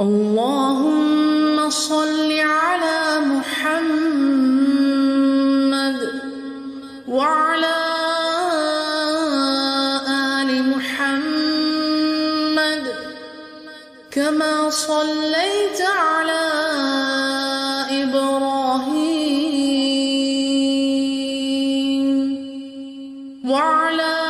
اللهم صل على محمد وعلى آل محمد كما صليت على إبراهيم وعلى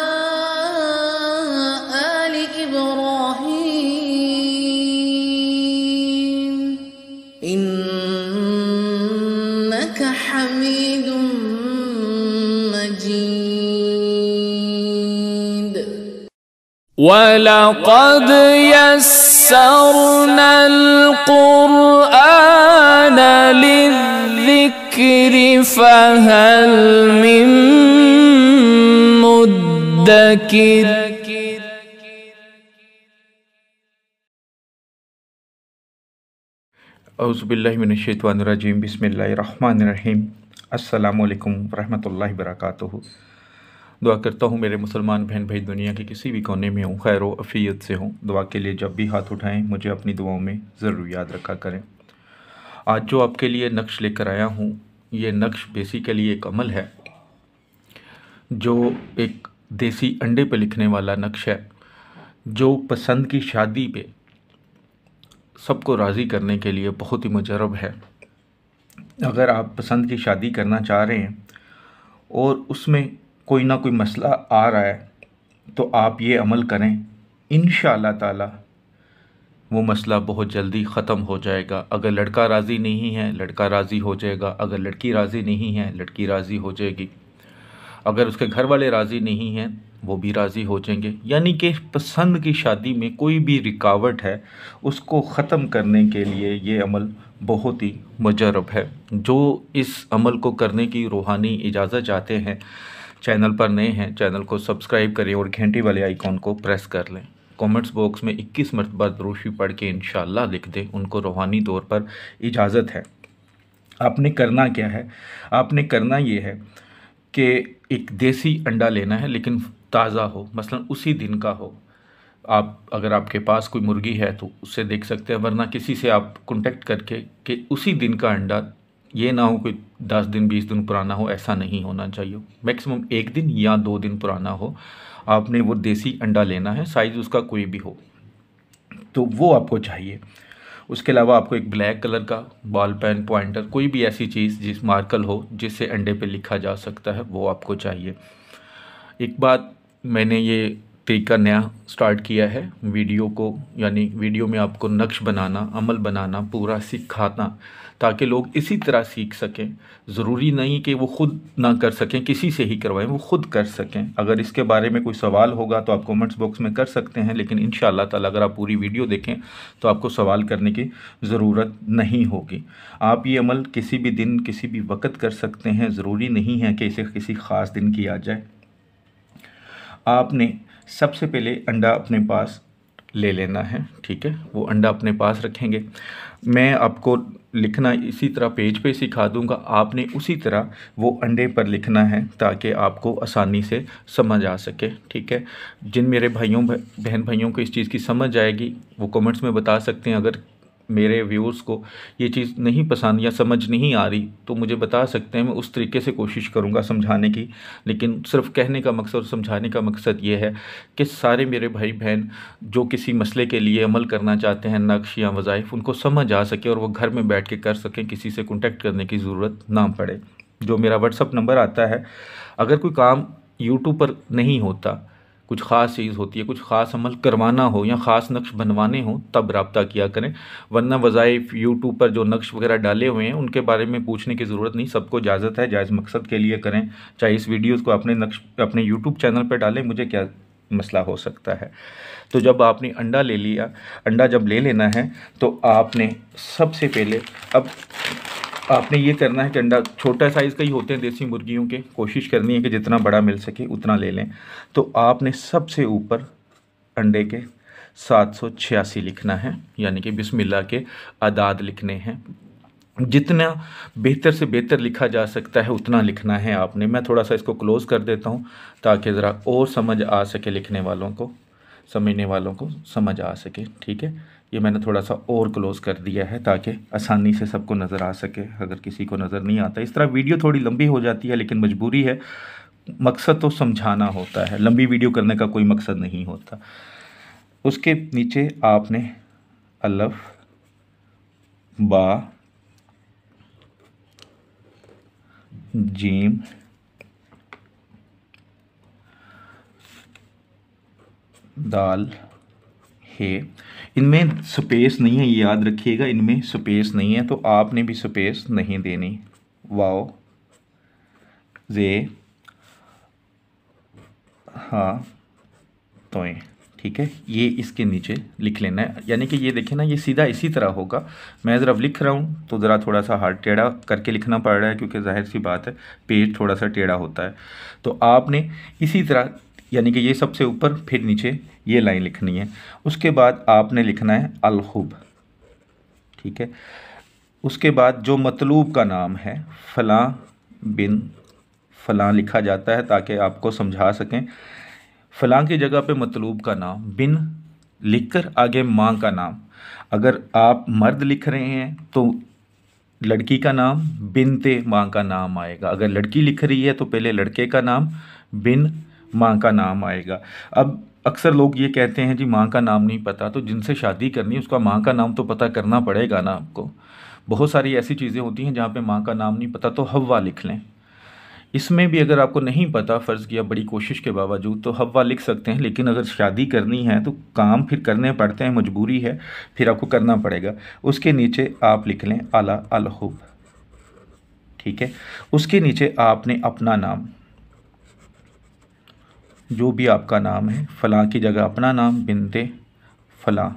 ولقد يسرنا القرآن للذكر فهل من مدكر أعوذ بالله من الشيطان الرجيم بسم الله الرحمن الرحيم السلام عليكم ورحمة الله وبركاته दुआ करता हूँ मेरे मुसलमान बहन भाई दुनिया के किसी भी कोने में हों खैर अफ़ीयत से हों दुआ के लिए जब भी हाथ उठाएँ मुझे अपनी दुआओं में ज़रूर याद रखा करें आज जो आपके लिए नक्श लेकर आया हूँ ये नक्श बेसिकली एक अमल है जो एक देसी अंडे पर लिखने वाला नक्श है जो पसंद की शादी पे सबको राज़ी करने के लिए बहुत ही मजरब है अगर आप पसंद की शादी करना चाह रहे हैं और उसमें कोई ना कोई मसला आ रहा है तो आप ये अमल करें इन ताला वो मसला बहुत जल्दी ख़त्म हो जाएगा अगर लड़का राज़ी नहीं है लड़का राज़ी हो जाएगा अगर लड़की राज़ी नहीं है लड़की राज़ी हो जाएगी अगर उसके घर वाले राज़ी नहीं हैं वो भी राज़ी हो जाएंगे यानी कि पसंद की शादी में कोई भी रिकावट है उसको ख़त्म करने के लिए ये अमल बहुत ही मजरब है जो इस अमल को करने की रूहानी इजाज़त चाहते हैं चैनल पर नए हैं चैनल को सब्सक्राइब करें और घंटी वाले आइकॉन को प्रेस कर लें कमेंट्स बॉक्स में 21 मरतबा दरोशी पढ़ के इन लिख दें उनको रूहानी तौर पर इजाज़त है आपने करना क्या है आपने करना ये है कि एक देसी अंडा लेना है लेकिन ताज़ा हो मसलन उसी दिन का हो आप अगर आपके पास कोई मुर्गी है तो उससे देख सकते हैं वरना किसी से आप कॉन्टेक्ट करके कि उसी दिन का अंडा ये ना हो कोई दस दिन बीस दिन पुराना हो ऐसा नहीं होना चाहिए मैक्सिमम एक दिन या दो दिन पुराना हो आपने वो देसी अंडा लेना है साइज़ उसका कोई भी हो तो वो आपको चाहिए उसके अलावा आपको एक ब्लैक कलर का बॉल पेन पॉइंटर कोई भी ऐसी चीज़ जिस मार्कल हो जिससे अंडे पे लिखा जा सकता है वो आपको चाहिए एक बात मैंने ये तरीका नया स्टार्ट किया है वीडियो को यानी वीडियो में आपको नक्श बनाना अमल बनाना पूरा सिखाना ताकि लोग इसी तरह सीख सकें ज़रूरी नहीं कि वो ख़ुद ना कर सकें किसी से ही करवाएं वो ख़ुद कर सकें अगर इसके बारे में कोई सवाल होगा तो आप कमेंट्स बॉक्स में कर सकते हैं लेकिन इन शाह अगर आप पूरी वीडियो देखें तो आपको सवाल करने की ज़रूरत नहीं होगी आप ये अमल किसी भी दिन किसी भी वक्त कर सकते हैं ज़रूरी नहीं है कि इसे किसी ख़ास दिन किया जाए आपने सबसे पहले अंडा अपने पास ले लेना है ठीक है वो अंडा अपने पास रखेंगे मैं आपको लिखना इसी तरह पेज पे सिखा दूंगा आपने उसी तरह वो अंडे पर लिखना है ताकि आपको आसानी से समझ आ सके ठीक है जिन मेरे भाइयों बहन भाइयों को इस चीज़ की समझ आएगी वो कमेंट्स में बता सकते हैं अगर मेरे व्यूअर्स को ये चीज़ नहीं पसंद या समझ नहीं आ रही तो मुझे बता सकते हैं मैं उस तरीके से कोशिश करूँगा समझाने की लेकिन सिर्फ कहने का मकसद और समझाने का मकसद ये है कि सारे मेरे भाई बहन जो किसी मसले के लिए अमल करना चाहते हैं नक्श या वज़ाइफ उनको समझ आ सके और वो घर में बैठ के कर सकें किसी से कॉन्टेक्ट करने की ज़रूरत ना पड़े जो मेरा व्हाट्सअप नंबर आता है अगर कोई काम यूट्यूब पर नहीं होता कुछ ख़ास चीज़ होती है कुछ ख़ास अमल करवाना हो या ख़ास नक्श बनवाने हों तब रबता किया करें वरना वज़ाइफ यूट्यूब पर जो नक्श वगैरह डाले हुए हैं उनके बारे में पूछने की ज़रूरत नहीं सबको इजाज़त है जायज़ मकसद के लिए करें चाहे इस वीडियोज़ को अपने नक्श अपने यूट्यूब चैनल पर डालें मुझे क्या मसला हो सकता है तो जब आपने अंडा ले लिया अंडा जब ले लेना है तो आपने सबसे पहले अब आपने ये करना है कि अंडा छोटा साइज़ का ही होते हैं देसी मुर्गियों के कोशिश करनी है कि जितना बड़ा मिल सके उतना ले लें तो आपने सबसे ऊपर अंडे के सात सौ छियासी लिखना है यानी कि बिस्मिल्लाह के आदाद लिखने हैं जितना बेहतर से बेहतर लिखा जा सकता है उतना लिखना है आपने मैं थोड़ा सा इसको क्लोज़ कर देता हूँ ताकि ज़रा और समझ आ सके लिखने वालों को समझने वालों को समझ आ सके ठीक है ये मैंने थोड़ा सा और क्लोज़ कर दिया है ताकि आसानी से सबको नज़र आ सके अगर किसी को नज़र नहीं आता इस तरह वीडियो थोड़ी लंबी हो जाती है लेकिन मजबूरी है मकसद तो समझाना होता है लंबी वीडियो करने का कोई मकसद नहीं होता उसके नीचे आपने अलफ बा जीम दाल है इनमें स्पेस नहीं है ये याद रखिएगा इनमें स्पेस नहीं है तो आपने भी स्पेस नहीं देनी वाओ जे हाँ तोएं ठीक है ये इसके नीचे लिख लेना है यानी कि ये देखें ना ये सीधा इसी तरह होगा मैं ज़रा लिख रहा हूँ तो ज़रा थोड़ा सा हार्ड टेढ़ा करके लिखना पड़ रहा है क्योंकि जाहिर सी बात है पेज थोड़ा सा टेढ़ा होता है तो आपने इसी तरह यानी कि ये सबसे ऊपर फिर नीचे ये लाइन लिखनी है उसके बाद आपने लिखना है अलहुब ठीक है उसके बाद जो मतलूब का नाम है फ़लाँ बिन फ़लाँ लिखा जाता है ताकि आपको समझा सकें फ़लाँ की जगह पे मतलूब का नाम बिन लिखकर आगे माँ का नाम अगर आप मर्द लिख रहे हैं तो लड़की का नाम बिनते माँ का नाम आएगा अगर लड़की लिख रही है तो पहले लड़के का नाम बिन माँ का नाम आएगा अब अक्सर लोग ये कहते हैं जी माँ का नाम नहीं पता तो जिनसे शादी करनी है उसका माँ का नाम तो पता करना पड़ेगा ना आपको बहुत सारी ऐसी चीज़ें होती हैं जहाँ पे माँ का नाम नहीं पता तो हवा लिख लें इसमें भी अगर आपको नहीं पता फ़र्ज़ किया बड़ी कोशिश के बावजूद तो हवा लिख सकते हैं लेकिन अगर शादी करनी है तो काम फिर करने पड़ते हैं मजबूरी है फिर आपको करना पड़ेगा उसके नीचे आप लिख लें अला अलहुब ठीक है उसके नीचे आपने अपना नाम जो भी आपका नाम है फ़लाँ की जगह अपना नाम बिनते फलाँ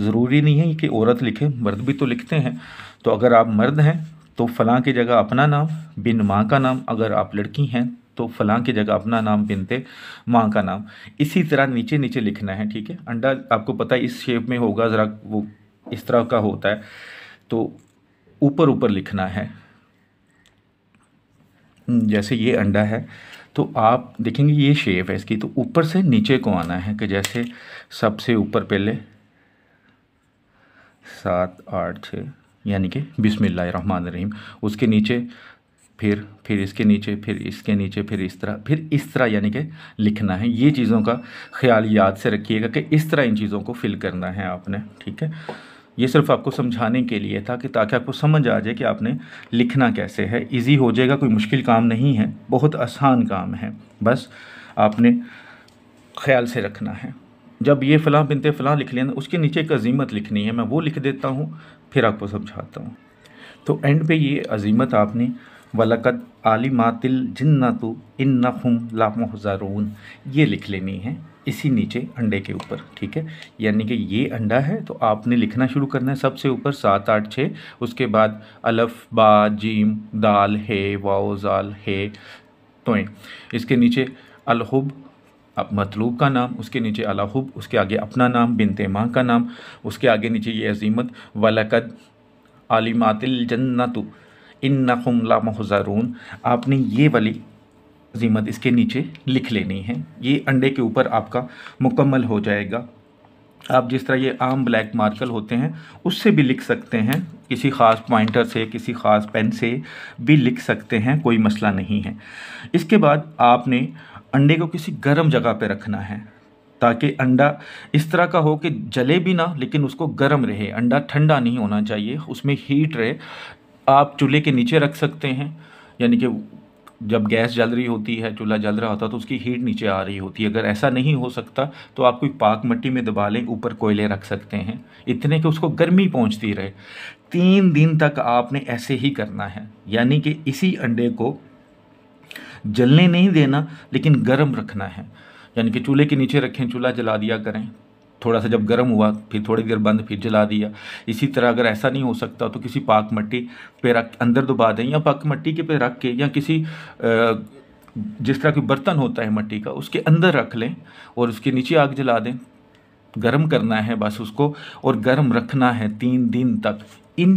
ज़रूरी नहीं है कि औरत लिखे मर्द भी तो लिखते हैं तो अगर आप मर्द हैं तो फ़लाँ की जगह अपना नाम बिन माँ का नाम अगर आप लड़की हैं तो फ़लाँ की जगह अपना नाम बिनते माँ का नाम इसी तरह नीचे नीचे लिखना है ठीक है अंडा आपको पता है इस शेप में होगा ज़रा वो इस तरह का होता है तो ऊपर ऊपर लिखना है हम्म, जैसे ये अंडा है तो आप देखेंगे ये शेप है इसकी तो ऊपर से नीचे को आना है कि जैसे सबसे ऊपर पहले सात आठ छः यानी कि रहमान रहीम उसके नीचे फिर फिर इसके नीचे फिर इसके नीचे फिर इस तरह फिर इस तरह यानी कि लिखना है ये चीज़ों का ख्याल याद से रखिएगा कि इस तरह इन चीज़ों को फिल करना है आपने ठीक है ये सिर्फ आपको समझाने के लिए था कि ताकि आपको समझ आ जाए कि आपने लिखना कैसे है इजी हो जाएगा कोई मुश्किल काम नहीं है बहुत आसान काम है बस आपने ख्याल से रखना है जब ये फ़लाँ बिनते फ़लाँ लिख लेना उसके नीचे एक अजीमत लिखनी है मैं वो लिख देता हूँ फिर आपको समझाता हूँ तो एंड पे ये अजीमत आपने वलकद मातिल जिन्ना तो इन नहुम लामोहज़ारून ये लिख लेनी है इसी नीचे अंडे के ऊपर ठीक है यानी कि ये अंडा है तो आपने लिखना शुरू करना है सबसे ऊपर सात आठ छः उसके बाद अलफ़ बा जीम दाल हे वाओ जाल हे तोय इसके नीचे अलहुब अब मतलूब का नाम उसके नीचे अलाहुब उसके आगे अपना नाम बिनते माँ का नाम उसके आगे नीचे ये अजीमत वलकद आलिमातिल जन्नतु इन नखुमला महजारून आपने ये वाली अजीमत इसके नीचे लिख लेनी है ये अंडे के ऊपर आपका मुकम्मल हो जाएगा आप जिस तरह ये आम ब्लैक मार्कर होते हैं उससे भी लिख सकते हैं किसी ख़ास पॉइंटर से किसी ख़ास पेन से भी लिख सकते हैं कोई मसला नहीं है इसके बाद आपने अंडे को किसी गर्म जगह पर रखना है ताकि अंडा इस तरह का हो कि जले भी ना लेकिन उसको गर्म रहे अंडा ठंडा नहीं होना चाहिए उसमें हीट रहे आप चूल्हे के नीचे रख सकते हैं यानी कि जब गैस जल रही होती है चूल्हा जल रहा होता है तो उसकी हीट नीचे आ रही होती है अगर ऐसा नहीं हो सकता तो आप कोई पाक मट्टी में दबा लें ऊपर कोयले रख सकते हैं इतने कि उसको गर्मी पहुंचती रहे तीन दिन तक आपने ऐसे ही करना है यानी कि इसी अंडे को जलने नहीं देना लेकिन गर्म रखना है यानी कि चूल्हे के नीचे रखें चूल्हा जला दिया करें थोड़ा सा जब गर्म हुआ फिर थोड़ी देर बंद फिर जला दिया इसी तरह अगर ऐसा नहीं हो सकता तो किसी पाक मट्टी पे रख अंदर दबा दें या पाक मट्टी के पे रख के या किसी जिस तरह की बर्तन होता है मट्टी का उसके अंदर रख लें और उसके नीचे आग जला दें गर्म करना है बस उसको और गर्म रखना है तीन दिन तक इन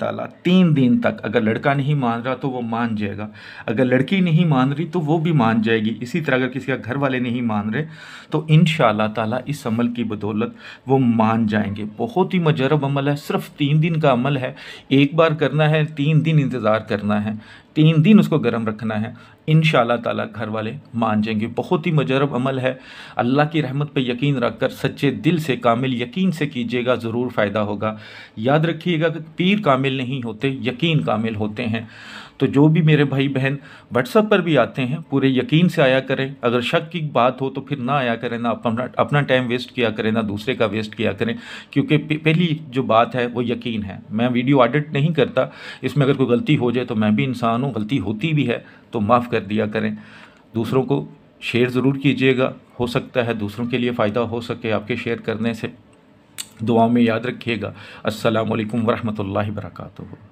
ताला तीन दिन तक अगर लड़का नहीं मान रहा तो वो मान जाएगा अगर लड़की नहीं मान रही तो वो भी मान जाएगी इसी तरह अगर किसी का घर वाले नहीं मान रहे तो इन ताला इस अमल की बदौलत वो मान जाएंगे बहुत ही मजरब अमल है सिर्फ तीन दिन का अमल है एक बार करना है तीन दिन इंतज़ार करना है तीन दिन उसको गर्म रखना है इन ताला घर वाले मान जाएंगे बहुत ही मजरब अमल है अल्लाह की रहमत पर यकीन रख कर सच्चे दिल से कामिल यकीन से कीजिएगा ज़रूर फ़ायदा होगा याद रखिएगा तक पीर कामिल नहीं होते यकीन कामिल होते हैं तो जो भी मेरे भाई बहन व्हाट्सअप पर भी आते हैं पूरे यकीन से आया करें अगर शक की बात हो तो फिर ना आया करें ना अपना अपना टाइम वेस्ट किया करें ना दूसरे का वेस्ट किया करें क्योंकि पहली जो बात है वो यकीन है मैं वीडियो एडिट नहीं करता इसमें अगर कोई गलती हो जाए तो मैं भी इंसान हूँ गलती होती भी है तो माफ़ कर दिया करें दूसरों को शेयर ज़रूर कीजिएगा हो सकता है दूसरों के लिए फ़ायदा हो सके आपके शेयर करने से दुआओं में याद रखिएगा असलकम वरहमल वर्का